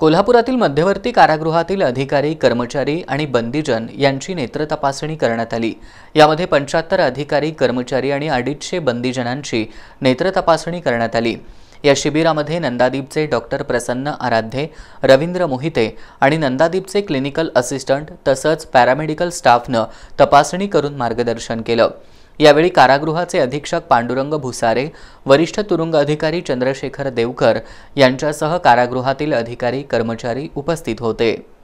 कोल्हापुरातील मध्यवर्ती कारागृहातील अधिकारी कर्मचारी आणि बंदीजन यांची नेत्र तपासणी करण्यात आली यामध्ये पंच्याहत्तर अधिकारी कर्मचारी आणि अडीचशे बंदीजनांची नेत्र तपासणी करण्यात आली या शिबिरामध्ये नंदादीपचे डॉक्टर प्रसन्न आराध्ये रवींद्र मोहिते आणि नंदादीपचे क्लिनिकल असिस्टंट तसंच पॅरामेडिकल स्टाफनं तपासणी करून मार्गदर्शन केलं यावेळी कारागृहाचे अधीक्षक पांडुरंग भुसारे वरिष्ठ तुरुंग अधिकारी चंद्रशेखर देवकर यांच्यासह कारागृहातील अधिकारी कर्मचारी उपस्थित होते